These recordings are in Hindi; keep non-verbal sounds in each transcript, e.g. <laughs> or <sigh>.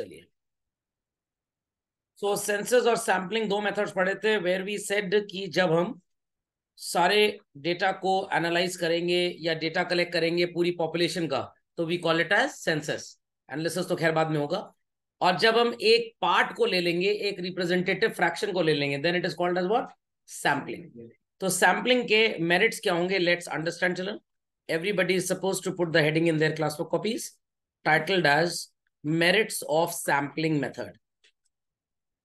चलिए सो सेंसेस और सैम्पलिंग दो मेथड्स पढ़े थे वेयर वी सेड कि जब हम सारे डेटा को एनालाइज करेंगे या डेटा कलेक्ट करेंगे पूरी पॉपुलेशन का तो we call it as census analysis तो खैर बाद में होगा और जब हम एक पार्ट को ले लेंगे एक रिप्रेजेंटेटिव फ्रैक्शन को ले लेंगे then it is called as what sampling तो सैम्पलिंग के मेरिट्स क्या होंगे लेट्स अंडरस्टैंड चलन everybody is suppose to put the heading in their class classwork copies titled as merits of sampling method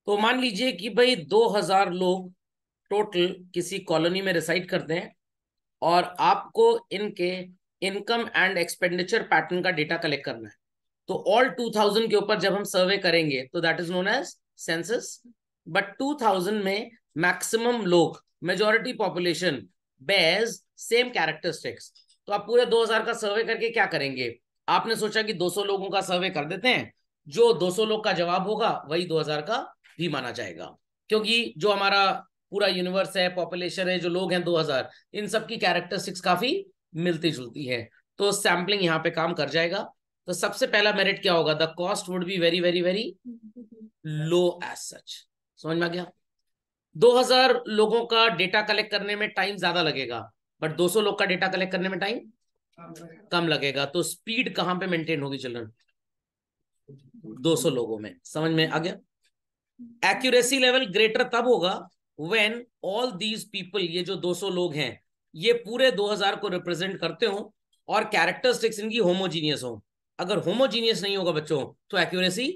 तो मान लीजिए कि भाई 2000 लोग टोटल किसी कॉलोनी में रिसाइड करते हैं और आपको इनके इनकम एंड एक्सपेंडिचर पैटर्न का डेटा कलेक्ट करना है तो ऑल 2000 के ऊपर जब हम सर्वे करेंगे तो that is known as census but 2000 में मैक्सिमम लोग majority population bears same characteristics तो आप पूरे 2000 का सर्वे करके क्या करेंगे आपने सोचा कि 200 लोगों का सर्वे कर देते हैं जो 200 लोग का जवाब होगा वही 2000 का भी माना जाएगा क्योंकि जो हमारा पूरा यूनिवर्स है पॉपुलेशन है जो लोग हैं 2000 इन सब की कैरेक्टरिस्टिक्स काफी मिलती जुलती है तो सैम्पलिंग यहाँ पे काम कर जाएगा तो सबसे पहला मेरिट क्या होगा the cost would be very very very low as such समझ में आ गया 2000 लोगों का डेटा कलेक्ट करने में टाइम ज्यादा लगेगा बट 200 लोग का डेटा कलेक्ट करने में टाइम कम लगेगा तो स्पीड कहाँ पे मेंटेन होगी चिल्ड्रन 200 लोगों में समझ में आ गया एक्यूरेसी लेवल ग्रेटर तब होगा व्हेन ऑल दीज पीपल ये जो 200 लोग हैं ये पूरे 2000 को रिप्रेजेंट करते हो और कैरेक्टरिस्टिक्स इनकी होमोजीनियस हो अगर होमोजीनियस नहीं होगा बच्चों तो एक्यूरेसी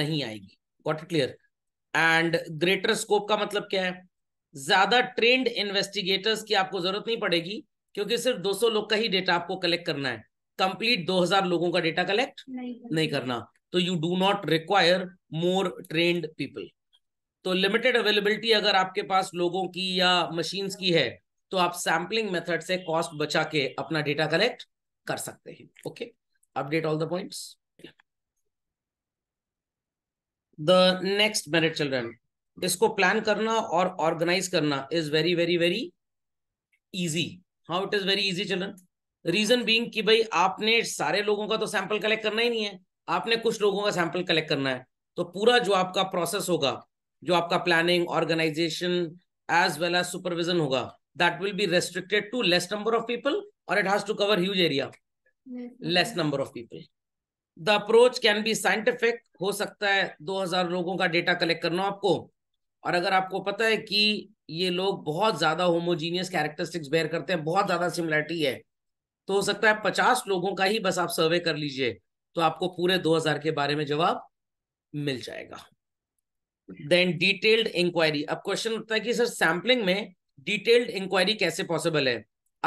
नहीं आएगी what it clear and greater scope का मतलब क्या है ज्यादा ट्रेंड इन्वेस्टिगेटर्स की आपको जरूरत नहीं पड़ेगी क्योंकि सिर्फ 200 लोग का ही डेटा आपको कलेक्ट करना है कंप्लीट 2000 लोगों का डेटा कलेक्ट नहीं, नहीं करना तो you do not require more trained people तो लिमिटेड अवेलेबिलिटी अगर आपके पास लोगों की या मशीन्स की है तो आप सैम्पलिंग मेथड से कॉस्ट बचा के अपना डेटा कलेक्ट कर सकते हैं okay update all the points the next merit children इसको प्लान करना और ऑर्गेनाइज करना is very very very easy how it is very easy children reason being कि भाई आपने सारे लोगों का तो सैंपल कलेक्ट करना ही नहीं है आपने कुछ लोगों का सैंपल कलेक्ट करना है तो पूरा जो आपका प्रोसेस होगा जो आपका planning organization as well as supervision होगा that will be restricted to less number of people और it has to cover huge area less number of people the approach can be scientific हो सकता है 2000 लोगों का डेटा कलेक्ट करना आपको और अगर आपको पता है कि ये लोग बहुत ज्यादा होमोजीनियस कैरेक्टरिस्टिक्स बेयर करते हैं बहुत ज्यादा सिमिलरिटी है तो हो सकता है पचास लोगों का ही बस आप सर्वे कर लीजिए तो आपको पूरे दो हजार के बारे में जवाब मिल जाएगा देन डिटेल्ड इंक्वायरी अब क्वेश्चन उठता है कि सर सैम्पलिंग में डिटेल्ड इंक्वायरी कैसे पॉसिबल है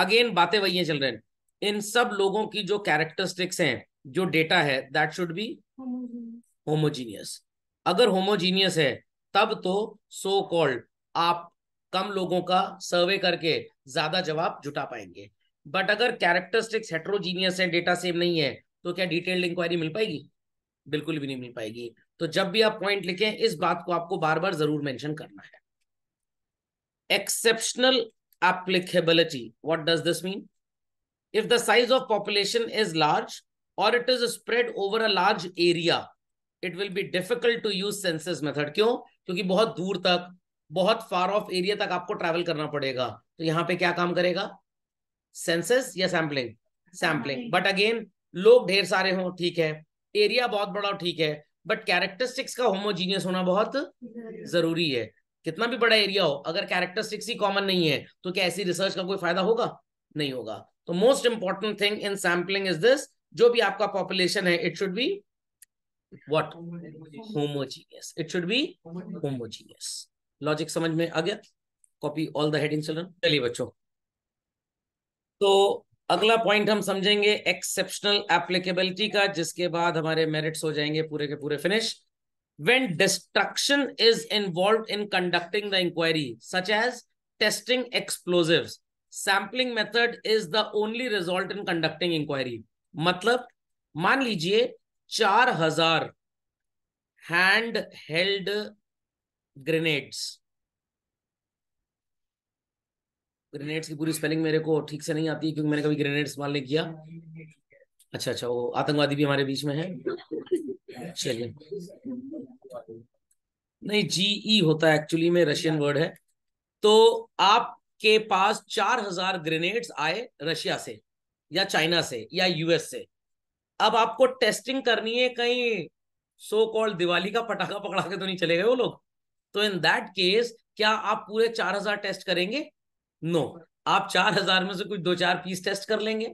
अगेन बातें वही चल रहे इन सब लोगों की जो कैरेक्टरिस्टिक्स हैं जो डेटा है दैट शुड बी होमोजीनियस अगर होमोजीनियस है तब तो सो कॉल्ड आप कम लोगों का सर्वे करके ज्यादा जवाब जुटा पाएंगे बट अगर कैरेक्टरिस्टिक्स हेट्रोजीनियस है डेटा सेम नहीं है तो क्या डिटेल्ड इंक्वायरी मिल पाएगी बिल्कुल भी नहीं मिल पाएगी तो जब भी आप पॉइंट लिखें इस बात को आपको बार बार जरूर मेंशन करना है exceptional applicability what does this mean if the size of population is large और it is spread over a large area it will be difficult to use census method क्यों क्योंकि बहुत दूर तक बहुत फार ऑफ एरिया तक आपको ट्रैवल करना पड़ेगा तो यहाँ पे क्या काम करेगा सेंसेस या सैम्पलिंग सैम्पलिंग बट अगेन लोग ढेर सारे हों ठीक है एरिया बहुत बड़ा हो ठीक है बट कैरेक्टरिस्टिक्स का होमोजीनियस होना बहुत जरूरी है कितना भी बड़ा एरिया हो अगर कैरेक्टरिस्टिक्स ही कॉमन नहीं है तो क्या ऐसी रिसर्च का कोई फायदा होगा नहीं होगा तो most important thing in sampling is this जो भी आपका पॉपुलेशन है it should be what homogeneous it should be homogeneous logic समझ में आ गया copy all the heading children चलिए बच्चों तो अगला पॉइंट हम समझेंगे एक्सेप्शनल एप्लीकेबिलिटी का जिसके बाद हमारे मेरिट्स हो जाएंगे पूरे के पूरे finish when destruction is involved in conducting the inquiry such as testing explosives sampling method is the only result in conducting inquiry मतलब मान लीजिए चार हजार हैंड हेल्ड ग्रेनेड्स ग्रेनेड्स की पूरी स्पेलिंग मेरे को ठीक से नहीं आती क्योंकि मैंने कभी ग्रेनेड इस्तेमाल नहीं किया अच्छा अच्छा वो आतंकवादी भी हमारे बीच में है चलिए नहीं जी ई e होता है एक्चुअली में रशियन वर्ड है तो आपके पास चार हजार ग्रेनेड्स आए रशिया से या चाइना से या यूएस से अब आपको टेस्टिंग करनी है कहीं सो कॉल्ड दिवाली का पटाखा पकड़ा के तो नहीं चले गए वो लोग तो इन दैट केस क्या आप पूरे चार हजार टेस्ट करेंगे नो no. आप चार हजार में से कुछ दो चार पीस टेस्ट कर लेंगे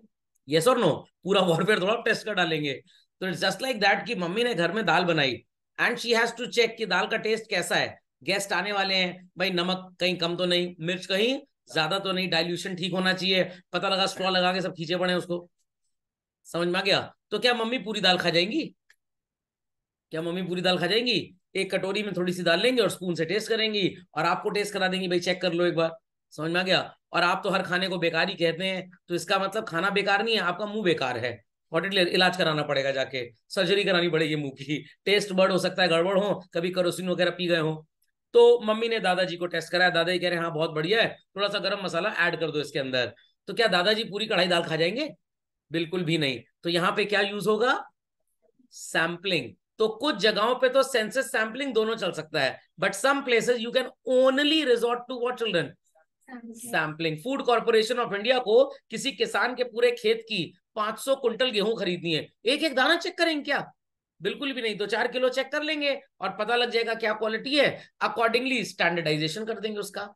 यस और नो पूरा वॉरफेयर थोड़ा टेस्ट कर डालेंगे तो इट्स जस्ट लाइक दैट कि मम्मी ने घर में दाल बनाई and she has to check कि दाल का टेस्ट कैसा है गेस्ट आने वाले हैं भाई नमक कहीं कम तो नहीं मिर्च कहीं ज्यादा तो नहीं डाइल्यूशन ठीक होना चाहिए पता लगा स्ट्रॉ लगा के सब खींचे पड़े उसको समझ में आ गया तो क्या मम्मी पूरी दाल खा जाएंगी क्या मम्मी पूरी दाल खा जाएंगी एक कटोरी में थोड़ी सी दाल लेंगे और स्पून से टेस्ट करेंगी और आपको टेस्ट करा देंगी भाई चेक कर लो एक बार समझ में आ गया और आप तो हर खाने को बेकार ही कहते हैं तो इसका मतलब खाना बेकार नहीं है आपका मुंह बेकार है इलाज कराना पड़ेगा जाके सर्जरी करानी पड़ेगी मुंह की टेस्ट बर्ड हो सकता है गड़बड़ हो कभी करोसिन वगैरह पी गए हो तो मम्मी ने दादाजी को टेस्ट कराया दादाजी कह रहे हैं हाँ बहुत बढ़िया है थोड़ा सा गर्म मसाला ऐड कर दो इसके अंदर तो क्या दादाजी पूरी कढ़ाई दाल खा जाएंगे बिल्कुल भी नहीं तो यहाँ पे क्या यूज होगा सैंपलिंग तो कुछ जगहों पे तो सेंसेस सैंपलिंग दोनों चल सकता है but some places you can only resort to what children sampling food corporation of India को किसी किसान के पूरे खेत की 500 कुंटल गेहूं खरीदनी है एक एक दाना चेक करेंगे क्या बिल्कुल भी नहीं दो तो चार किलो चेक कर लेंगे और पता लग जाएगा क्या क्वालिटी है अकॉर्डिंगली स्टैंडर्डाइजेशन कर देंगे उसका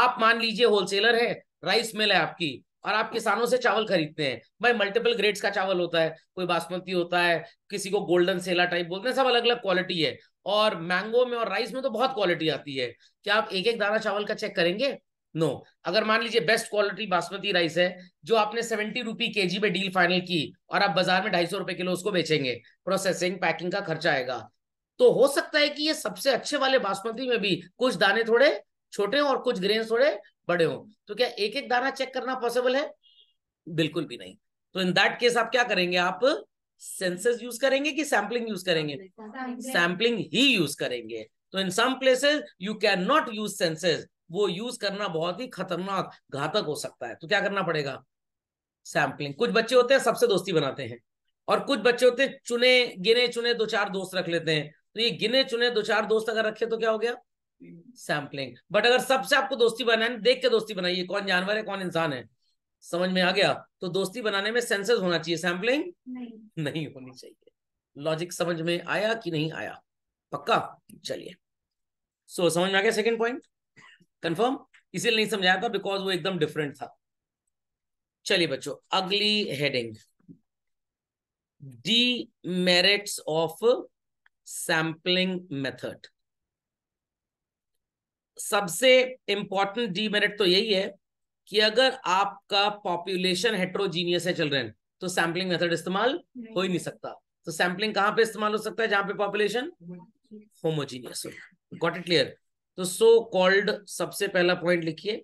आप मान लीजिए होलसेलर है राइस मिल है आपकी और आप किसानों से चावल खरीदते हैं भाई मल्टीपल ग्रेड्स का चावल होता है कोई बासमती होता है किसी को गोल्डन सेला टाइप बोलते हैं सब अलग अलग क्वालिटी है और मैंगो में और राइस में तो बहुत क्वालिटी आती है क्या आप एक एक दाना चावल का चेक करेंगे नो no. अगर मान लीजिए बेस्ट क्वालिटी बासमती राइस है जो आपने सेवेंटी रुपी के जी में डील फाइनल की और आप बाजार में ढाई सौ रुपए किलो उसको बेचेंगे प्रोसेसिंग पैकिंग का खर्चा आएगा तो हो सकता है कि ये सबसे अच्छे वाले बासमती में भी कुछ दाने थोड़े छोटे और कुछ ग्रेन थोड़े बड़े हों तो क्या एक एक दाना चेक करना पॉसिबल है बिल्कुल भी नहीं तो इन दैट केस आप क्या करेंगे आप सेंसेस यूज करेंगे कि सैम्पलिंग यूज करेंगे सैम्पलिंग ही यूज करेंगे तो in some places you can not use census वो यूज करना बहुत ही खतरनाक घातक हो सकता है तो क्या करना पड़ेगा सैम्पलिंग कुछ बच्चे होते हैं सबसे दोस्ती बनाते हैं और कुछ बच्चे होते हैं चुने गिने चुने दो चार दोस्त रख लेते हैं तो ये गिने चुने दो चार दोस्त अगर रखे तो क्या हो गया सैम्पलिंग बट अगर सबसे आपको दोस्ती बनाए देख के दोस्ती बनाइए कौन जानवर है कौन इंसान है समझ में आ गया तो दोस्ती बनाने में सेंसेस होना चाहिए सैम्पलिंग नहीं, नहीं होनी चाहिए लॉजिक समझ में आया कि नहीं आया पक्का चलिए सो so, समझ में आ गया सेकेंड पॉइंट कंफर्म इसीलिए नहीं समझाया था बिकॉज वो एकदम डिफरेंट था चलिए बच्चों अगली heading demerits of sampling method सबसे इंपॉर्टेंट डीमेरिट तो यही है कि अगर आपका पॉपुलेशन हेट्रोजीनियस है चिल्ड्रेन तो सैम्पलिंग मेथड इस्तेमाल हो ही नहीं सकता तो सैम्पलिंग कहां पे इस्तेमाल हो सकता है जहां पे पॉपुलेशन होमोजीनियस हो गॉट इट क्लियर तो सो कॉल्ड सबसे पहला पॉइंट लिखिए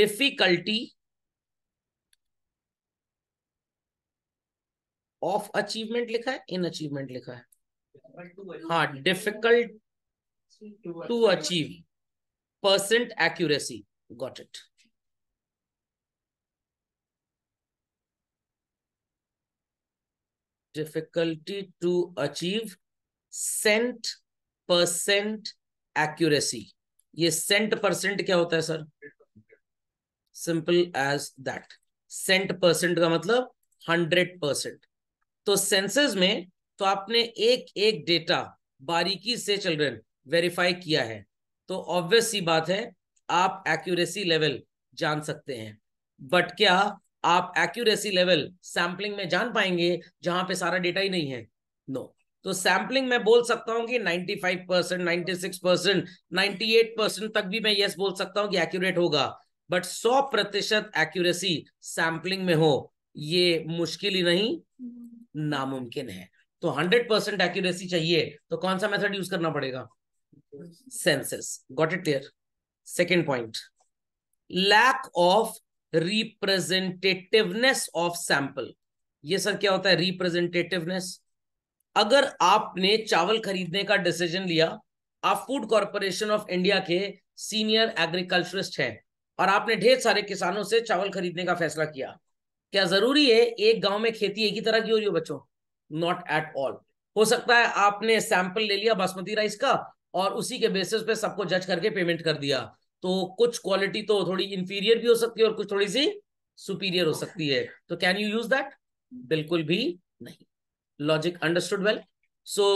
डिफिकल्टी ऑफ अचीवमेंट लिखा है इन अचीवमेंट लिखा है हाँ difficult to achieve percent accuracy. Got it. Difficulty to achieve cent percent accuracy ये सेंट परसेंट क्या होता है sir simple as that cent percent का मतलब हंड्रेड परसेंट तो सेंसेस में तो आपने एक एक डेटा बारीकी से चिल्ड्रन वेरीफाई किया है तो ऑब्वियस सी बात है आप एक्यूरेसी लेवल जान सकते हैं बट क्या आप एक्यूरेसी लेवल सैम्पलिंग में जान पाएंगे जहां पे सारा डेटा ही नहीं है नो no. तो सैम्पलिंग में बोल सकता हूं कि 95 percent ninety six percent ninety eight percent तक भी मैं यस बोल सकता हूं कि एक्यूरेट होगा बट सौ प्रतिशत एक्यूरेसी सैम्पलिंग में हो ये मुश्किल ही नहीं नामुमकिन है तो हंड्रेड परसेंट एक्यूरेसी चाहिए तो कौन सा मेथड यूज करना पड़ेगा senses. Got it clear Second point. Lack of representativeness of sample ये सर क्या होता है रिप्रेजेंटेटिवनेस अगर आपने चावल खरीदने का डिसीजन लिया आप फूड कॉरपोरेशन ऑफ इंडिया के सीनियर एग्रीकल्चरिस्ट हैं और आपने ढेर सारे किसानों से चावल खरीदने का फैसला किया क्या जरूरी है एक गांव में खेती एक ही तरह की हो रही हो बच्चों नॉट एट ऑल हो सकता है आपने सैंपल ले लिया बासमती राइस का और उसी के बेसिस पे सबको जज करके पेमेंट कर दिया तो कुछ क्वालिटी तो थोड़ी इंफीरियर भी हो सकती है और कुछ थोड़ी सी सुपीरियर हो सकती है तो कैन यू यूज दैट बिल्कुल भी नहीं logic understood well so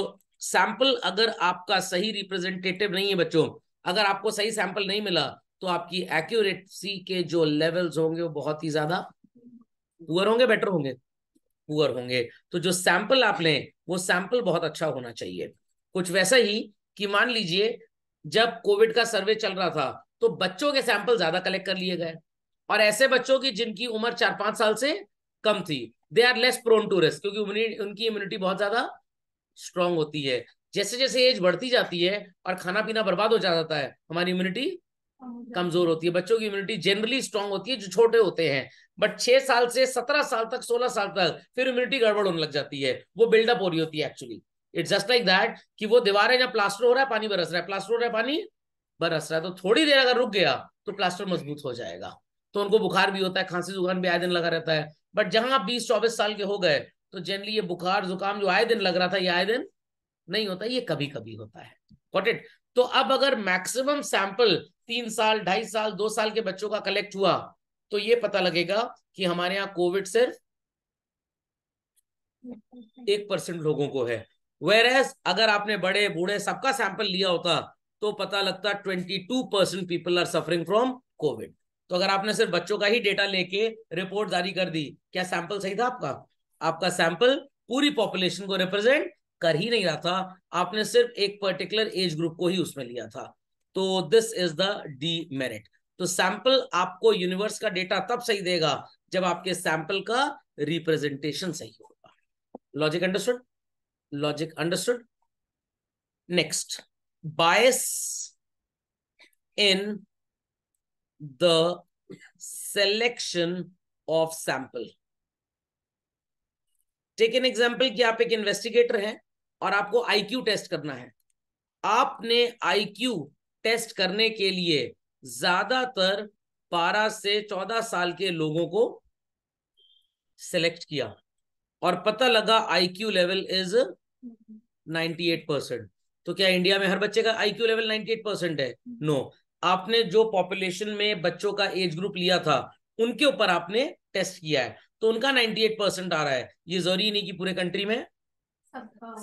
sample अगर आपका सही रिप्रेजेंटेटिव नहीं है बच्चों अगर आपको सही सैंपल नहीं मिला तो आपकी एक्यूरेसी के जो लेवल्स होंगे वो बहुत ही ज्यादा पुअर होंगे बेटर होंगे पुअर होंगे तो जो सैंपल आप लें वो सैंपल बहुत अच्छा होना चाहिए कुछ वैसा ही कि मान लीजिए जब कोविड का सर्वे चल रहा था तो बच्चों के सैंपल ज्यादा कलेक्ट कर लिए गए और ऐसे बच्चों की जिनकी उम्र चार पांच साल से कम थी they are less prone to risk क्योंकि उनकी इम्यूनिटी बहुत ज्यादा स्ट्रांग होती है जैसे जैसे एज बढ़ती जाती है और खाना पीना बर्बाद हो जाता है हमारी इम्यूनिटी कमजोर होती है बच्चों की इम्यूनिटी जनरली स्ट्रांग होती है जो छोटे होते हैं बट छह साल से सत्रह साल तक सोलह साल तक फिर इम्यूनिटी गड़बड़ होने लग जाती है वो बिल्डअप हो रही होती है actually it just like that कि वो दीवार है जहां प्लास्टर हो रहा है पानी बरस रहा है प्लास्टर हो रहा है पानी बरस रहा है तो थोड़ी देर अगर रुक गया तो प्लास्टर मजबूत हो जाएगा तो उनको बुखार भी होता है खांसी जुकाम भी आए दिन लगा रहता है बट जहां आप बीस चौबीस साल के हो गए तो जनरली ये बुखार जुकाम जो आए दिन लग रहा था ये आए दिन नहीं होता ये कभी कभी होता है इट तो अब अगर मैक्सिमम सैंपल तीन साल ढाई साल दो साल के बच्चों का कलेक्ट हुआ तो ये पता लगेगा कि हमारे यहाँ कोविड सिर्फ एक परसेंट लोगों को है वेर एज अगर आपने बड़े बूढ़े सबका सैंपल लिया होता तो पता लगता twenty two percent people are suffering from covid तो अगर आपने सिर्फ बच्चों का ही डेटा लेके रिपोर्ट जारी कर दी क्या सैंपल सही था आपका आपका सैंपल पूरी पॉपुलेशन को रिप्रेजेंट कर ही नहीं रहा था आपने सिर्फ एक पर्टिकुलर एज ग्रुप को ही उसमें लिया था तो this is the demerit तो सैंपल आपको यूनिवर्स का डेटा तब सही देगा जब आपके सैंपल का रिप्रेजेंटेशन सही होगा logic understood logic understood next bias in the selection of sample take an example कि आप एक इन्वेस्टिगेटर हैं और आपको आईक्यू टेस्ट करना है आपने आईक्यू टेस्ट करने के लिए ज्यादातर 12 से 14 साल के लोगों को सेलेक्ट किया और पता लगा IQ level is ninety eight percent तो क्या इंडिया में हर बच्चे का IQ level ninety eight percent है नो हम्म। no. आपने जो पॉपुलेशन में बच्चों का एज ग्रुप लिया था उनके ऊपर आपने टेस्ट किया है तो उनका नाइन्टी एट परसेंट आ रहा है ये जरूरी नहीं कि पूरे कंट्री में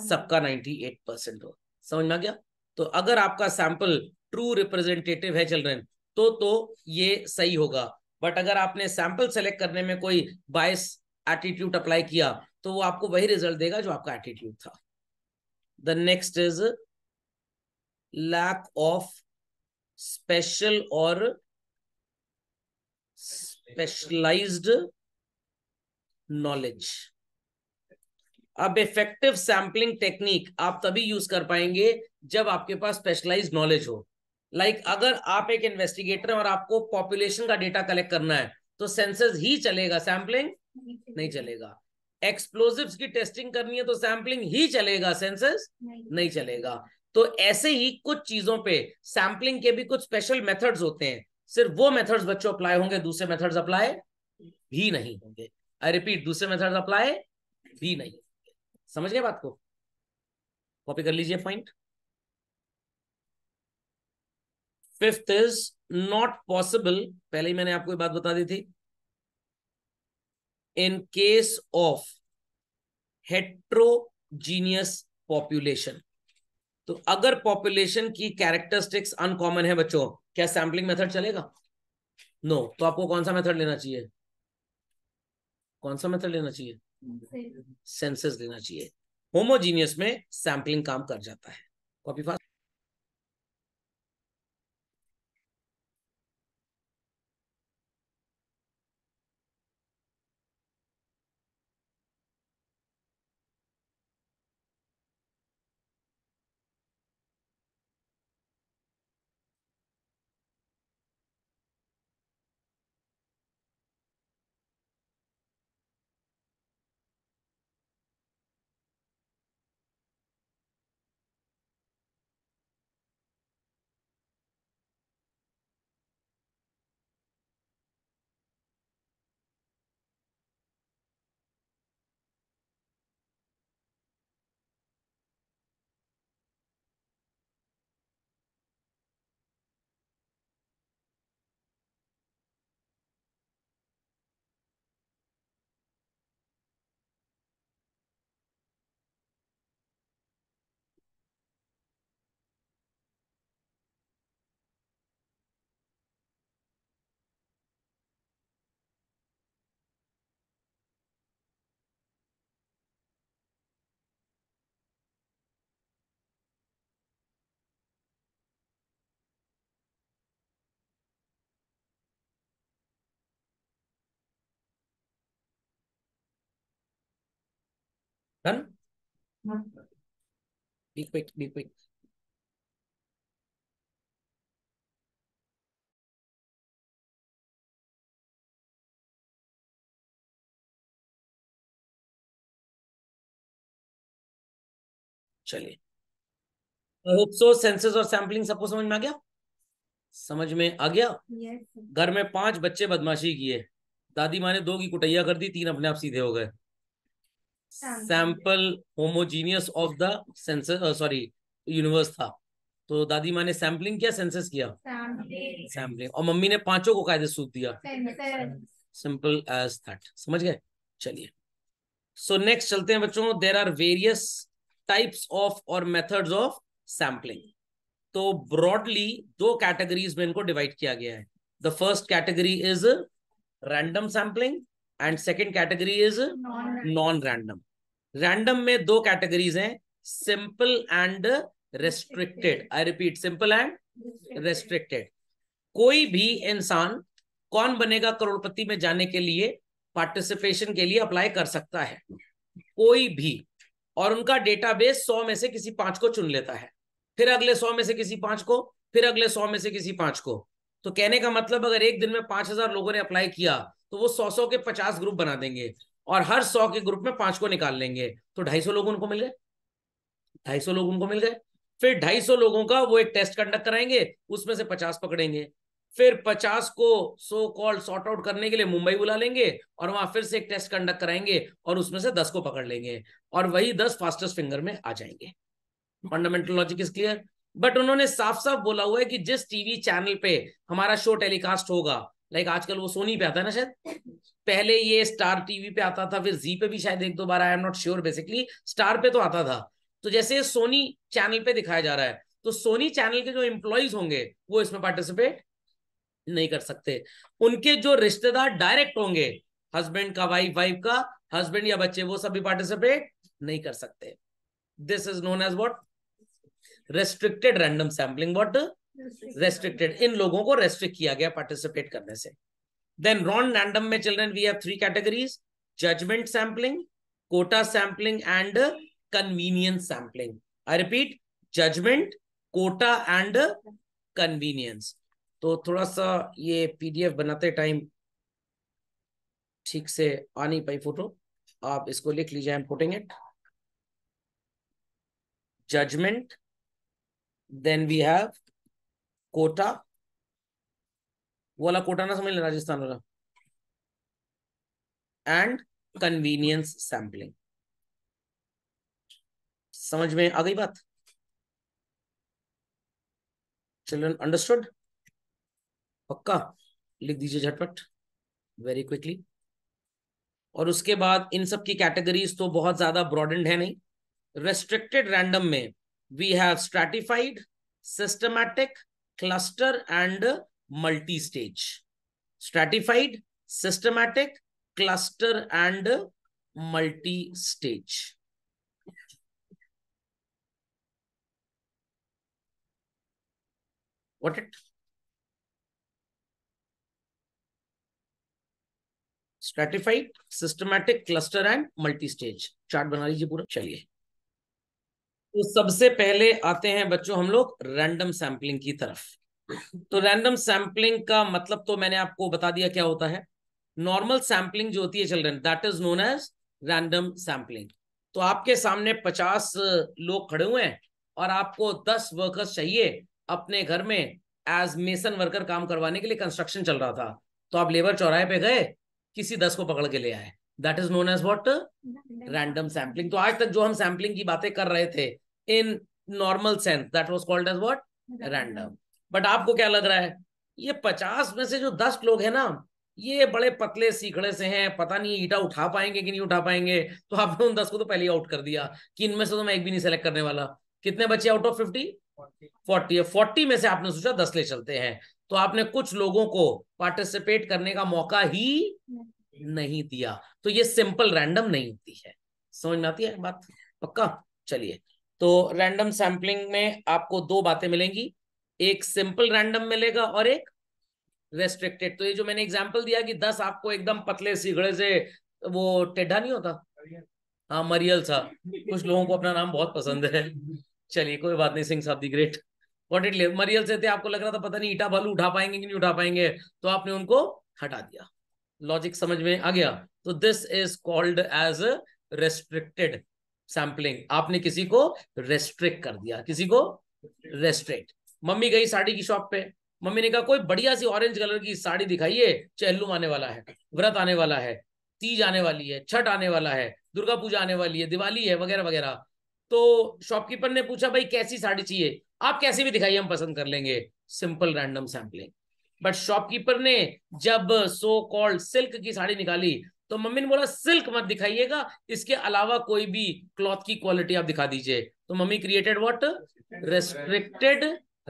सबका नाइन्टी एट परसेंट हो समझ में आ गया तो अगर आपका सैंपल ट्रू रिप्रेजेंटेटिव है चिल्ड्रेन तो तो ये सही होगा बट अगर आपने सैंपल सेलेक्ट करने में कोई बायस एटीट्यूड अप्लाई किया तो वो आपको वही रिजल्ट देगा जो आपका एटीट्यूड था the next is lack of special or specialized knowledge अब इफेक्टिव सैम्पलिंग टेक्निक आप तभी यूज कर पाएंगे जब आपके पास स्पेशलाइज नॉलेज हो लाइक like अगर आप एक इन्वेस्टिगेटर और आपको पॉपुलेशन का डेटा कलेक्ट करना है तो सेंसस ही चलेगा सैम्पलिंग नहीं चलेगा एक्सप्लोजिव्स की टेस्टिंग करनी है तो सैंपलिंग ही चलेगा सेंसेस नहीं, नहीं चलेगा तो ऐसे ही कुछ चीजों पे सैंपलिंग के भी कुछ स्पेशल मेथड्स होते हैं सिर्फ वो मेथड्स बच्चों अप्लाई होंगे दूसरे मेथड्स अप्लाई भी नहीं होंगे आई रिपीट दूसरे मेथड्स अप्लाई भी नहीं होंगे समझ गए बात को कॉपी कर लीजिए point fifth is not possible पहले ही मैंने आपको बात बता दी थी in case of heterogeneous population तो अगर पॉपुलेशन की कैरेक्टरिस्टिक्स अनकॉमन है बच्चों क्या सैंपलिंग मेथड चलेगा नो no. तो आपको कौन सा मेथड लेना चाहिए कौन सा मेथड लेना चाहिए सेंसेस लेना चाहिए होमोजीनियस में सैंपलिंग काम कर जाता है copy Done? Be quick, be quick. चलिए होप सो सेंसेस और सैंपलिंग सबको समझ में आ गया समझ में आ गया yes. घर में पांच बच्चे बदमाशी किए दादी माँ ने दो की कुटैया कर दी तीन अपने आप सीधे हो गए sample homogeneous of the census sorry universe था तो दादी माँ ने सैम्पलिंग किया सेंसेस किया सैम्पलिंग और मम्मी ने पांचों को कायदे सूद दिया सिंपल एज दैट समझ गए चलिए सो नेक्स्ट चलते हैं बच्चों there are various types of और मेथड्स ऑफ सैम्पलिंग तो ब्रॉडली दो कैटेगरीज में इनको डिवाइड किया गया है the first category is random sampling and second category is non random random में दो कैटेगरीज हैं simple and restricted I repeat simple and restricted कोई भी इंसान कौन बनेगा करोड़पति में जाने के लिए पार्टिसिपेशन के लिए अप्लाई कर सकता है कोई भी और उनका डेटाबेस सौ में से किसी पांच को चुन लेता है फिर अगले सौ में से किसी पांच को फिर अगले सौ में से किसी पांच को तो कहने का मतलब अगर एक दिन में पांच हजार लोगों ने अप्लाई किया तो वो सौ सौ के पचास ग्रुप बना देंगे और हर सौ के ग्रुप में पांच को निकाल लेंगे तो ढाई सौ लोग उनको मिल गए ढाई सौ लोग उनको मिल गए फिर ढाई सौ लोगों का वो एक टेस्ट कंडक्ट कराएंगे उसमें से पचास पकड़ेंगे फिर पचास को सो कॉल सॉर्ट आउट करने के लिए मुंबई बुला लेंगे और वहां फिर से एक टेस्ट कंडक्ट कराएंगे और उसमें से दस को पकड़ लेंगे और वही दस फास्टेस्ट फिंगर में आ जाएंगे fundamental logic is clear but उन्होंने साफ साफ बोला हुआ है कि जिस टीवी चैनल पे हमारा शो टेलीकास्ट होगा लाइक आजकल वो सोनी पे आता है ना शायद पहले ये स्टार टीवी पे आता था फिर जी पे भी शायद एक दो बार I am not sure basically star पे तो आता था तो जैसे सोनी चैनल पे दिखाया जा रहा है तो सोनी चैनल के जो एम्प्लॉयज होंगे वो इसमें पार्टिसिपेट नहीं कर सकते उनके जो रिश्तेदार डायरेक्ट होंगे हस्बैंड का वाइफ वाइफ का हस्बैंड या बच्चे वो सब भी पार्टिसिपेट नहीं कर सकते this is known as what restricted random sampling what restricted इन लोगों को रेस्ट्रिक्ट किया गया पार्टिसिपेट करने से देन रॉन रैंडम में children we have three categories judgment sampling quota sampling and convenience sampling I repeat judgment quota and convenience तो थोड़ा सा ये पीडीएफ बनाते टाइम ठीक से आ नहीं पाई फोटो आप इसको लिख लीजिए I am putting it judgment then we have quota वो वाला कोटा ना समझ ले राजस्थान वाला एंड कन्वीनियंस सैम्पलिंग समझ में आ गई बात चिल्ड्रन अंडरस्टूड पक्का लिख दीजिए झटपट वेरी क्विकली और उसके बाद इन सब की कैटेगरीज तो बहुत ज्यादा ब्रॉडेंड है नहीं रेस्ट्रिक्टेड रैंडम में we have stratified systematic cluster and multi-stage. Stratified, systematic, cluster and multi-stage. What it? stratified systematic cluster and multi stage chart बना लीजिए pura chaliye तो सबसे पहले आते हैं बच्चों हम लोग रैंडम सैंपलिंग की तरफ तो रैंडम सैंपलिंग का मतलब तो मैंने आपको बता दिया क्या होता है नॉर्मल सैंपलिंग जो होती है children that is known as random sampling तो आपके सामने पचास लोग खड़े हुए हैं और आपको दस वर्कर्स चाहिए अपने घर में एज मेसन वर्कर काम करवाने के लिए कंस्ट्रक्शन चल रहा था तो आप लेबर चौराहे पे गए किसी दस को पकड़ के ले आए that is known as what random sampling आज तक जो हम सैम्पलिंग की बातें कर रहे थे in normal sense that was called as what random but आपको क्या लग रहा है ये पचास में से जो दस लोग है ना ये बड़े पतले सीखड़े से हैं पता नहीं ईटा उठा पाएंगे कि नहीं उठा पाएंगे तो आपने उन दस को तो पहले ही आउट कर दिया कि इनमें से तो मैं एक भी नहीं सेलेक्ट करने वाला कितने बचे out of fifty forty forty में से आपने सोचा दस ले चलते हैं तो आपने कुछ लोगों को पार्टिसिपेट करने का मौका ही नहीं दिया तो ये सिंपल रैंडम नहीं होती है समझ में आती है बात पक्का चलिए तो रैंडम सैम्पलिंग में आपको दो बातें मिलेंगी एक सिंपल रैंडम मिलेगा और एक रेस्ट्रिक्टेड तो ये जो मैंने एग्जांपल दिया कि दस आपको एकदम पतले सिगड़े से वो टेढ़ा नहीं होता हाँ मरियल सा कुछ लोगों को अपना नाम बहुत पसंद है चलिए कोई बात नहीं सिंह साहब दी ग्रेट वॉट इट मरियल से थे आपको लग रहा था पता नहीं ईटा भालू उठा पाएंगे कि नहीं उठा पाएंगे तो आपने उनको हटा दिया लॉजिक समझ में आ गया तो this is called as restricted sampling आपने किसी को रेस्ट्रिक्ट कर दिया किसी को रेस्ट्रिक्ट मम्मी गई साड़ी की शॉप पे मम्मी ने कहा कोई बढ़िया सी ऑरेंज कलर की साड़ी दिखाइए चेहलू आने वाला है व्रत आने वाला है तीज आने वाली है छठ आने वाला है दुर्गा पूजा आने वाली है दिवाली है वगैरह वगैरह तो शॉपकीपर ने पूछा भाई कैसी साड़ी चाहिए आप कैसी भी दिखाइए हम पसंद कर लेंगे simple random sampling but shopkeeper ने जब सो कॉल्ड सिल्क की साड़ी निकाली तो मम्मी ने बोला सिल्क मत दिखाइएगा इसके अलावा कोई भी क्लॉथ की क्वालिटी आप दिखा दीजिए तो mummy created what restricted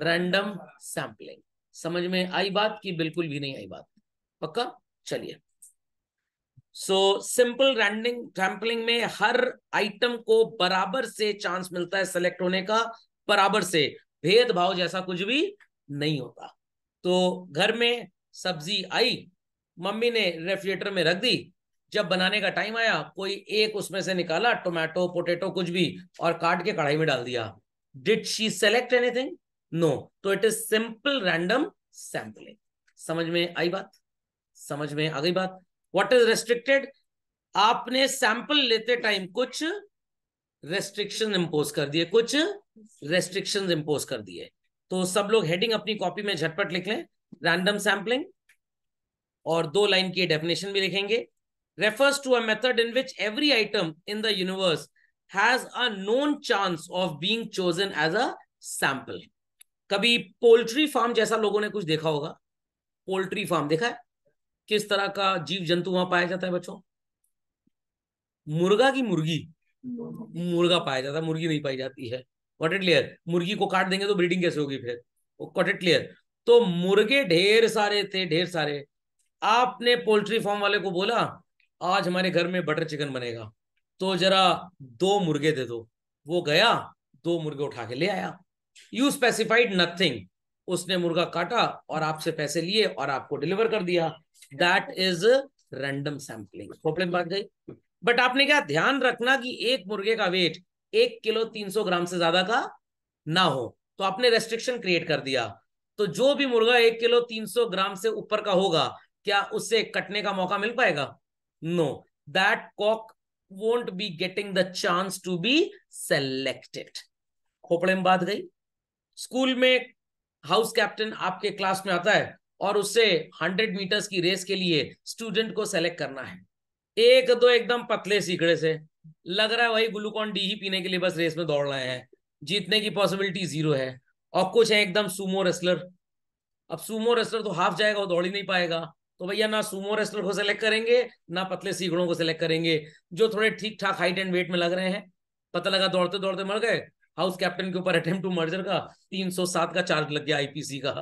random sampling समझ में आई बात की बिल्कुल भी नहीं आई बात पक्का चलिए सो सिंपल रैंडिंग सैम्पलिंग में हर आइटम को बराबर से चांस मिलता है सेलेक्ट होने का बराबर से भेदभाव जैसा कुछ भी नहीं होता तो घर में सब्जी आई मम्मी ने रेफ्रिजरेटर में रख दी जब बनाने का टाइम आया कोई एक उसमें से निकाला टोमेटो पोटेटो कुछ भी और काट के कढ़ाई में डाल दिया did she select anything no तो it is simple random sampling समझ में आई बात समझ में आ गई बात वॉट इज रेस्ट्रिक्टेड आपने सैंपल लेते टाइम कुछ रेस्ट्रिक्शन इंपोज कर दिए कुछ रेस्ट्रिक्शन इंपोज कर दिए तो सब लोग हेडिंग अपनी कॉपी में झटपट लिख लें रैंडम सैम्पलिंग और दो लाइन की डेफिनेशन भी लिखेंगे refers to a method in which every item in the universe has a known chance of being chosen as a sample कभी पोल्ट्री फार्म जैसा लोगों ने कुछ देखा होगा पोल्ट्री फार्म देखा है किस तरह का जीव जंतु वहां पाया जाता है बच्चों मुर्गा की मुर्गी मुर्गा पाया जाता है मुर्गी नहीं पाई जाती है कॉटेड लेयर मुर्गी को काट देंगे तो ब्रीडिंग कैसे होगी फिर वॉट इट तो मुर्गे ढेर सारे थे ढेर सारे आपने पोल्ट्री फार्म वाले को बोला आज हमारे घर में बटर चिकन बनेगा तो जरा दो मुर्गे दे दो वो गया दो मुर्गे उठा के ले आया यू स्पेसिफाइड नथिंग उसने मुर्गा काटा और आपसे पैसे लिए और आपको डिलीवर कर दिया that is random sampling problem बात गई बट आपने क्या ध्यान रखना कि एक मुर्गे का वेट एक किलो तीन सौ ग्राम से ज्यादा का ना हो तो आपने रेस्ट्रिक्शन क्रिएट कर दिया तो जो भी मुर्गा एक किलो तीन सौ ग्राम से ऊपर का होगा क्या उससे कटने का मौका मिल पाएगा no that cock won't be getting the chance to be selected खोपड़े में बात गई स्कूल में हाउस कैप्टन आपके क्लास में आता है और उससे हंड्रेड मीटर्स की रेस के लिए स्टूडेंट को सेलेक्ट करना है एक दो एकदम पतले सीकड़े से लग रहा है वही ग्लूकॉन डी ही पीने के लिए बस रेस में दौड़ रहे हैं जीतने की पॉसिबिलिटी जीरो है और कुछ है एकदम सुमो रेसलर अब सुमो रेसलर तो हाफ जाएगा वो दौड़ ही नहीं पाएगा तो भैया ना सुमो रेसलर को सेलेक्ट करेंगे ना पतले सीकड़ों को सिलेक्ट करेंगे जो थोड़े ठीक ठाक हाइट एंड वेट में लग रहे हैं पता लगा दौड़ते दौड़ते मर गए हाउस कैप्टन के ऊपर अटेम्प्ट टू मर्जर का तीन का चार्ज लग गया आईपीसी का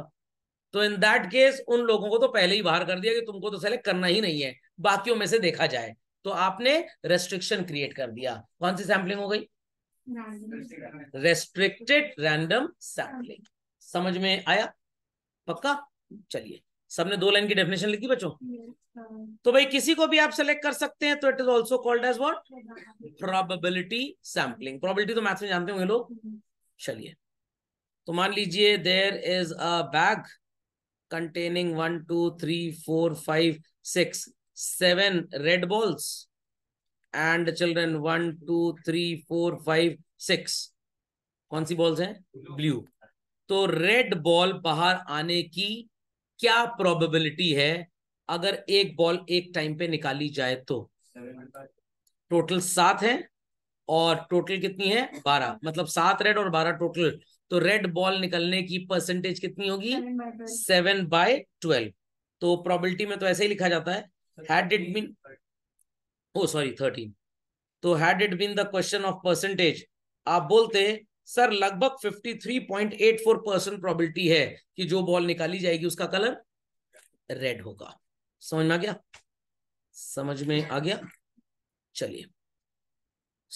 तो इन दैट केस उन लोगों को तो पहले ही बाहर कर दिया कि तुमको तो सेलेक्ट करना ही नहीं है बाकियों में से देखा जाए तो आपने रेस्ट्रिक्शन क्रिएट कर दिया कौन सी सैम्पलिंग हो गई रेस्ट्रिक्टेड रैंडम सैम्पलिंग समझ में आया पक्का चलिए सबने दो लाइन की डेफिनेशन लिखी बच्चों तो भाई किसी को भी आप सेलेक्ट कर सकते हैं तो it is also called as what probability sampling probability तो मैथ्स में जानते होंगे लोग हम्म। चलिए तो मान लीजिए there is a bag containing one, two, three, four, five, six, seven red balls. And children, one, two, three, four, five, six. कौन सी बॉल्स हैं ब्लू तो रेड बॉल बाहर आने की क्या प्रोबेबिलिटी है अगर एक बॉल एक टाइम पे निकाली जाए तो टोटल सात है और टोटल कितनी है बारह मतलब सात रेड और बारह टोटल तो रेड बॉल निकलने की परसेंटेज कितनी होगी सेवन बाय ट्वेल्व तो प्रोबेबिलिटी में तो ऐसे ही लिखा जाता है had it been oh sorry thirteen तो had it been the question of percentage आप बोलते सर लगभग fifty three point eight four percent probability है कि जो बॉल निकाली जाएगी उसका कलर रेड होगा समझ में आ गया समझ में आ गया चलिए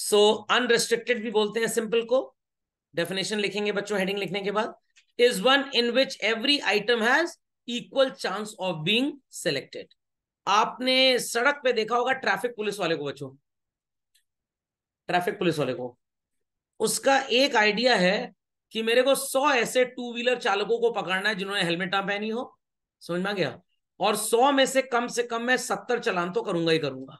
सो अनरेस्ट्रिक्टेड भी बोलते हैं सिंपल को डेफिनेशन लिखेंगे बच्चों हेडिंग लिखने के बाद is one in which every item has equal chance of being selected आपने सड़क पे देखा होगा ट्रैफिक पुलिस वाले को बच्चों ट्रैफिक पुलिस वाले को उसका एक आइडिया है कि मेरे को सौ ऐसे टू व्हीलर चालकों को पकड़ना है जिन्होंने हेलमेट ना पहनी हो समझ में आ गया और सौ में से कम से कम मैं सत्तर चलान तो करूंगा ही करूंगा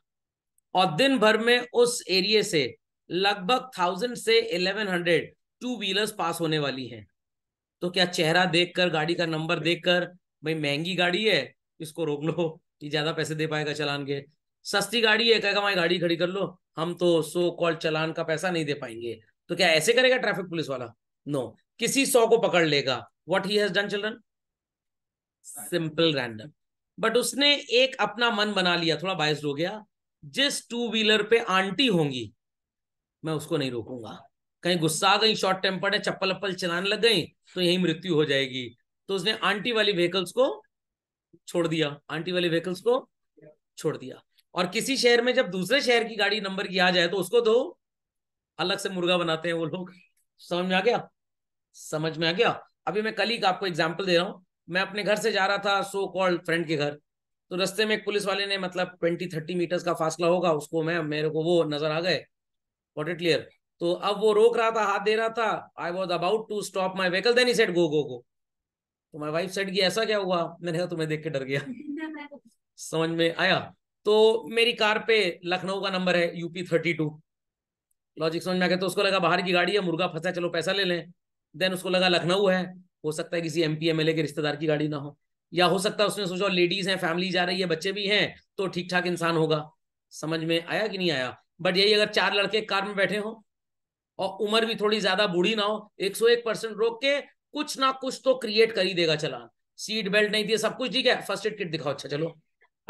और दिन भर में उस एरिए से लगभग थाउजेंड से इलेवन हंड्रेड टू व्हीलर्स पास होने वाली हैं तो क्या चेहरा देखकर गाड़ी का नंबर देखकर भाई महंगी गाड़ी है इसको रोक लो कि ज्यादा पैसे दे पाएगा चलान के सस्ती गाड़ी है कहेगा भाई गाड़ी खड़ी कर लो हम तो सो कॉल चलान का पैसा नहीं दे पाएंगे तो क्या ऐसे करेगा ट्रैफिक पुलिस वाला नो no. किसी सौ को पकड़ लेगा what he has done children simple random but उसने एक अपना मन बना लिया थोड़ा बायस हो गया जिस टू व्हीलर पे आंटी होंगी मैं उसको नहीं रोकूंगा कहीं गुस्सा आ गई शॉर्ट टेम्पर्ड है चप्पल अप्पल चलाने लग गई तो यही मृत्यु हो जाएगी तो उसने आंटी वाली व्हीकल्स को छोड़ दिया आंटी वाली व्हीकल्स को छोड़ दिया और किसी शहर में जब दूसरे शहर की गाड़ी नंबर की आ जाए तो उसको दो तो अलग से मुर्गा बनाते हैं वो लोग समझ में आ गया समझ में आ गया अभी मैं कल ही आपको एग्जाम्पल दे रहा हूं मैं अपने घर से जा रहा था सो कॉल्ड फ्रेंड के घर तो रस्ते में एक पुलिस वाले ने मतलब ट्वेंटी थर्टी मीटर्स का फासला होगा उसको मैं मेरे को वो नजर आ गए वॉट इट क्लियर तो अब वो रोक रहा था हाथ दे रहा था I was about to stop my vehicle then he said go go go तो माई वाइफ सेट की ऐसा क्या हुआ मैंने कहा तुम्हें देख के डर गया <laughs> समझ में आया तो मेरी कार पे लखनऊ का नंबर है यूपी थर्टी टू लॉजिक समझ में आ गया तो उसको लगा बाहर की गाड़ी है मुर्गा फंसा चलो पैसा ले लें देन उसको लगा लखनऊ है हो सकता है किसी M P M L A के रिश्तेदार की गाड़ी ना हो या हो सकता है उसने सोचा लेडीज हैं फैमिली जा रही है बच्चे भी हैं तो ठीक ठाक इंसान होगा समझ में आया कि नहीं आया बट यही अगर चार लड़के कार में बैठे हो और उम्र भी थोड़ी ज्यादा बूढ़ी ना हो 101 परसेंट रोक के कुछ ना कुछ तो क्रिएट कर ही देगा चलान सीट बेल्ट नहीं थी सब कुछ ठीक है फर्स्ट एड किट दिखाओ अच्छा चलो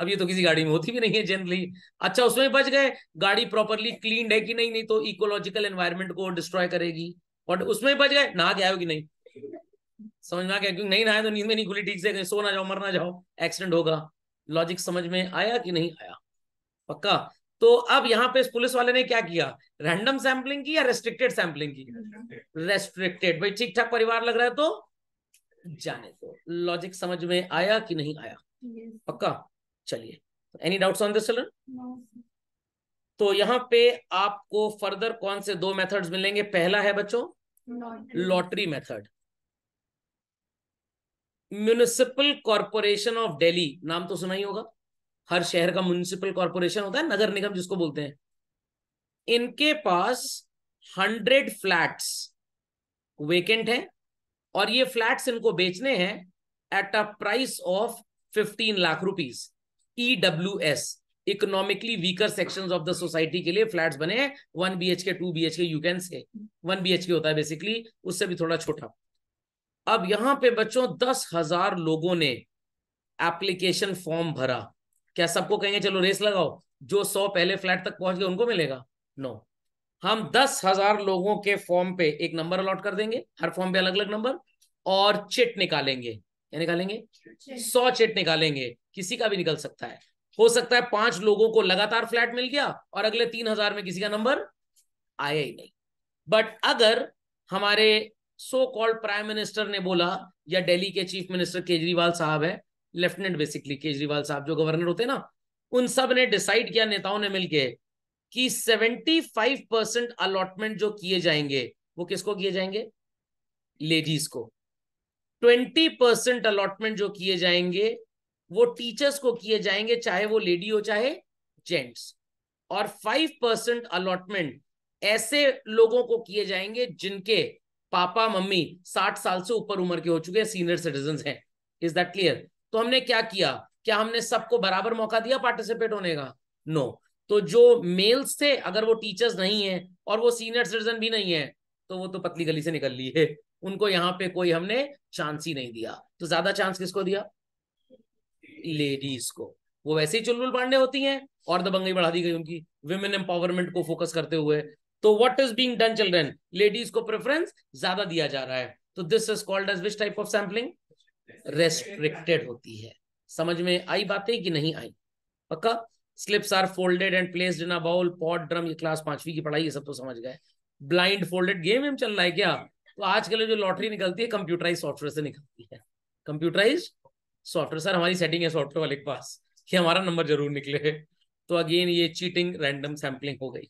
अब ये तो किसी गाड़ी में होती भी नहीं है जनरली अच्छा उसमें बच गए गाड़ी प्रॉपरली क्लीन है कि नहीं नहीं तो इकोलॉजिकल एनवायरमेंट को डिस्ट्रॉय करेगी और उसमें बच गए ना गया आयो कि नहीं समझ में आ गया क्योंकि नहीं नहाया तो नींद में नहीं खुली ठीक से कहीं सो ना जाओ मर ना जाओ एक्सीडेंट होगा लॉजिक समझ में आया कि नहीं आया पक्का तो अब यहाँ पे पुलिस वाले ने क्या किया रैंडम सैंपलिंग की या रेस्ट्रिक्टेड सैंपलिंग की रेस्ट्रिक्टेड भाई ठीक ठाक परिवार लग रहा है तो जाने तो लॉजिक समझ में आया कि नहीं आया yes. पक्का चलिए एनी डाउट्स ऑन दिस तो यहाँ पे आपको फर्दर कौन से दो मेथड्स मिलेंगे पहला है बच्चों lottery method municipal corporation of Delhi नाम तो सुना ही होगा हर शहर का म्यूनिसिपल कॉरपोरेशन होता है नगर निगम जिसको बोलते हैं इनके पास हंड्रेड फ्लैट्स वेकेंट है और ये फ्लैट्स इनको बेचने हैं at a price of fifteen lakh rupees E W S economically weaker sections of the society के लिए फ्लैट्स बने हैं one B H K two B H K you can say one B H K होता है बेसिकली उससे भी थोड़ा छोटा अब यहां पे बच्चों दस हजार लोगों ने एप्लीकेशन फॉर्म भरा क्या सबको कहेंगे चलो रेस लगाओ जो सौ पहले फ्लैट तक पहुंच गए उनको मिलेगा नो हम दस हजार लोगों के फॉर्म पे एक नंबर अलॉट कर देंगे हर फॉर्म पे अलग अलग नंबर और चिट निकालेंगे क्या निकालेंगे सौ चिट निकालेंगे किसी का भी निकल सकता है हो सकता है पांच लोगों को लगातार फ्लैट मिल गया और अगले तीन हजार में किसी का नंबर आया ही नहीं बट अगर हमारे सो कॉल्ड प्राइम मिनिस्टर ने बोला या दिल्ली के चीफ मिनिस्टर केजरीवाल साहब है लेफ्टिनेंट बेसिकली केजरीवाल साहब जो गवर्नर होते हैं ना उन सब ने डिसाइड किया नेताओं ने मिलके कि 75 परसेंट अलॉटमेंट जो किए जाएंगे वो किसको किए जाएंगे लेडीज को 20 परसेंट अलॉटमेंट जो किए जाएंगे वो टीचर्स को किए जाएंगे चाहे वो लेडी हो चाहे जेंट्स और 5 परसेंट अलॉटमेंट ऐसे लोगों को किए जाएंगे जिनके पापा मम्मी साठ साल से ऊपर उम्र के हो चुके हैं सीनियर सिटीजन हैं इज दैट क्लियर तो हमने क्या किया क्या हमने सबको बराबर मौका दिया पार्टिसिपेट होने का नो no. तो जो मेल्स थे अगर वो टीचर्स नहीं है और वो सीनियर सिटीजन भी नहीं है तो वो तो पतली गली से निकल ली है उनको यहाँ पे कोई हमने चांस ही नहीं दिया तो ज्यादा चांस किसको दिया लेडीज को वो वैसे ही चुलबुल पांडे होती हैं और दबंगई बढ़ा दी गई उनकी विमेन एम्पावरमेंट को फोकस करते हुए तो what is being done children ladies को प्रेफरेंस ज्यादा दिया जा रहा है तो this is called as which type of sampling restricted होती है समझ में आई बातें कि नहीं आई पक्का slips are folded and placed in a bowl pot drum ये क्लास पांचवी की पढ़ाई ये सब तो समझ गए ब्लाइंड फोल्डेड गेम वेम चल रहा है क्या तो आजकल जो लॉटरी निकलती है कंप्यूटराइज सॉफ्टवेयर से निकलती है कंप्यूटराइज सॉफ्टवेयर सर हमारी सेटिंग है सॉफ्टवेयर वाले के पास कि हमारा नंबर जरूर निकले तो अगेन ये चीटिंग रैंडम सैम्पलिंग हो गई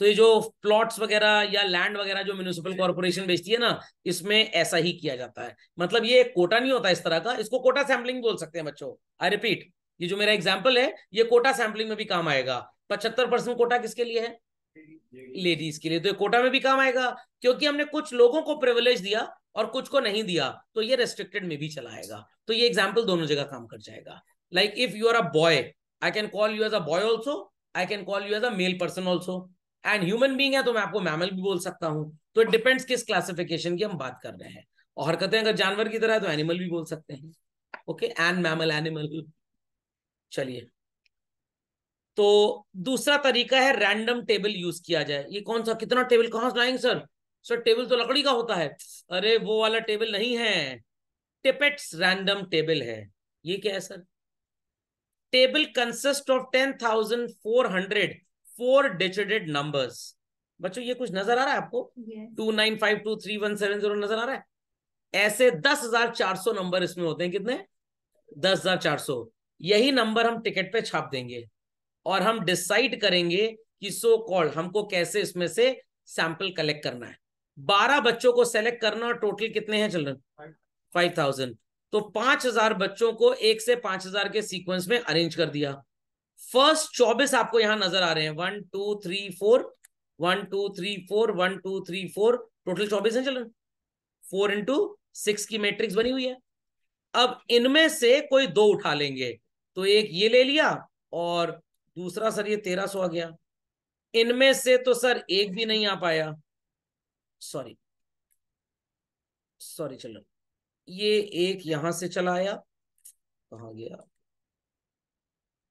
तो ये जो प्लॉट्स वगैरह या लैंड वगैरह जो म्यूनिसिपल कॉर्पोरेशन बेचती है ना इसमें ऐसा ही किया जाता है मतलब ये कोटा नहीं होता इस तरह का इसको कोटा सैम्पलिंग बोल सकते हैं बच्चों आई रिपीट ये जो मेरा एग्जाम्पल है ये कोटा सैम्पलिंग में भी काम आएगा पचहत्तर परसेंट कोटा किसके लिए है लेडीज के लिए तो ये कोटा में भी काम आएगा क्योंकि हमने कुछ लोगों को प्रिवलेज दिया और कुछ को नहीं दिया तो ये रेस्ट्रिक्टेड में भी चला आएगा तो ये एग्जाम्पल दोनों जगह काम कर जाएगा like if you are a boy I can call you as a boy also I can call you as a male person also and human being है तो मैं आपको मैमल भी बोल सकता हूँ तो इट डिपेंड्स किस क्लासिफिकेशन की हम बात कर रहे हैं और हरकतें अगर जानवर की तरह है तो एनिमल भी बोल सकते हैं ओके एंड मैमल एनिमल चलिए तो दूसरा तरीका है रैंडम टेबल यूज किया जाए ये कौन सा कितना टेबल कहाँ से लाएंगे सर सर टेबल तो लकड़ी का होता है अरे वो वाला टेबल नहीं है टिपेट्स रैंडम टेबल है ये क्या है sir table consist of ten thousand four hundred four digited numbers बच्चों ये कुछ नजर आ रहा है आपको two nine five two three one seven zero नजर आ रहा है ऐसे दस हजार चार सौ नंबर इसमें होते हैं कितने दस हजार चार सौ यही नंबर हम टिकट पे छाप देंगे और हम डिसाइड करेंगे कि सो कॉल्ड हमको कैसे इसमें से सैंपल कलेक्ट करना है बारह बच्चों को सेलेक्ट करना और टोटल कितने हैं चिल्ड्रन फाइव थाउजेंड तो पांच हजार बच्चों को एक से पांच हजार के सीक्वेंस में अरेंज कर दिया फर्स्ट चौबीस आपको यहां नजर आ रहे हैं one two three four one two three four one two three four total चौबीस है चलो फोर इंटू सिक्स की मैट्रिक्स बनी हुई है अब इनमें से कोई दो उठा लेंगे तो एक ये ले लिया और दूसरा सर ये तेरह सौ आ गया इनमें से तो सर एक भी नहीं आ पाया सॉरी सॉरी चलो ये एक यहां से चला आया कहा गया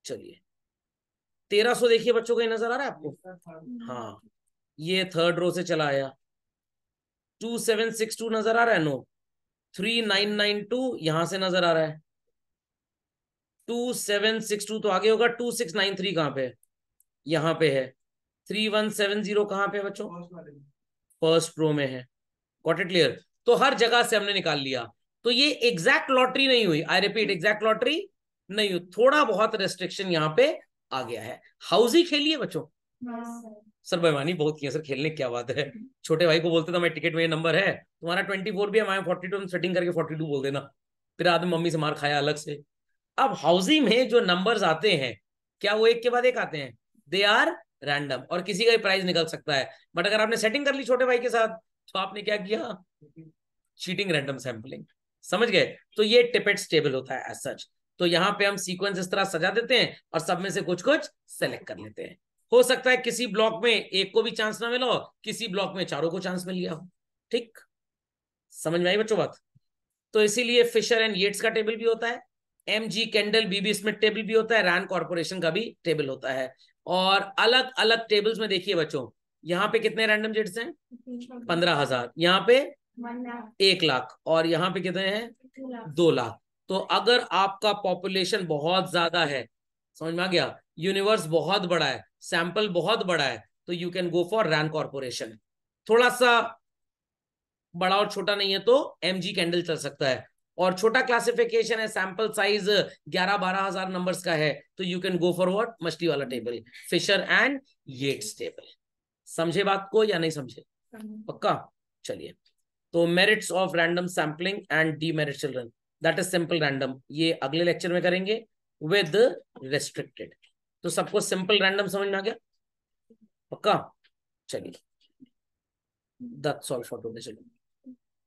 चलिए तेरह सो देखिए बच्चों का नजर आ रहा है आपको हाँ ये थर्ड रो से चला आया टू सेवन सिक्स टू नजर आ रहा है no three nine nine two यहां से नजर आ रहा है टू सेवन सिक्स टू तो आगे होगा टू सिक्स नाइन थ्री कहां पे है यहां पे है थ्री वन सेवन जीरो कहां पे बच्चों फर्स्ट रो में है वॉट इट क्लियर तो हर जगह से हमने निकाल लिया तो ये एग्जैक्ट लॉटरी नहीं हुई आई रिपीट एग्जैक्ट लॉटरी नहीं हुई थोड़ा बहुत रेस्ट्रिक्शन यहाँ पे आ गया है हाउस ही खेलिए बच्चों सर बेमानी बहुत किया सर खेलने क्या बात है छोटे भाई को बोलते था मैं टिकट में ये नंबर है तुम्हारा ट्वेंटी फोर भी हमारे फोर्टी टू सेटिंग करके फोर्टी टू बोल देना फिर आदमी मम्मी से मार खाया अलग से अब हाउसिंग में जो नंबर्स आते हैं क्या वो एक के बाद एक आते हैं दे आर रैंडम और किसी का भी प्राइस निकल सकता है बट अगर आपने सेटिंग कर ली छोटे भाई के साथ तो आपने क्या किया चीटिंग रैंडम सैम्पलिंग समझ गए तो ये टिपेट स्टेबल होता है एज सच तो यहाँ पे हम सीक्वेंस इस तरह सजा देते हैं और सब में से कुछ कुछ सेलेक्ट कर लेते हैं हो सकता है किसी ब्लॉक में एक को भी चांस ना मिला हो किसी ब्लॉक में चारों को चांस मिल गया हो ठीक समझ में आई बच्चों बात तो इसीलिए फिशर एंड येट्स का टेबल भी होता है M G Kendall B B Smith table भी होता है रैन कॉर्पोरेशन का भी टेबल होता है और अलग अलग टेबल्स में देखिए बच्चों यहाँ पे कितने रैंडम जेट्स हैं पंद्रह हजार यहाँ पे एक लाख और यहाँ पे कितने हैं दो लाख तो अगर आपका पॉपुलेशन बहुत ज्यादा है समझ में आ गया यूनिवर्स बहुत बड़ा है सैंपल बहुत बड़ा है तो you can go for Rand corporation थोड़ा सा बड़ा और छोटा नहीं है तो एम जी कैंडल चल सकता है और छोटा क्लासिफिकेशन है सैंपल साइज ग्यारह बारह हजार नंबर का है तो you can go for what मछली वाला table Fisher and Yates table समझे बात को या नहीं समझे पक्का चलिए तो merits of random sampling and demerit children that is simple random ये अगले लेक्चर में करेंगे विद रेस्ट्रिक्टेड तो सबको सिंपल रैंडम समझ में आ गया पक्का चलिए दैट्स ऑल फॉर टुडे चलिए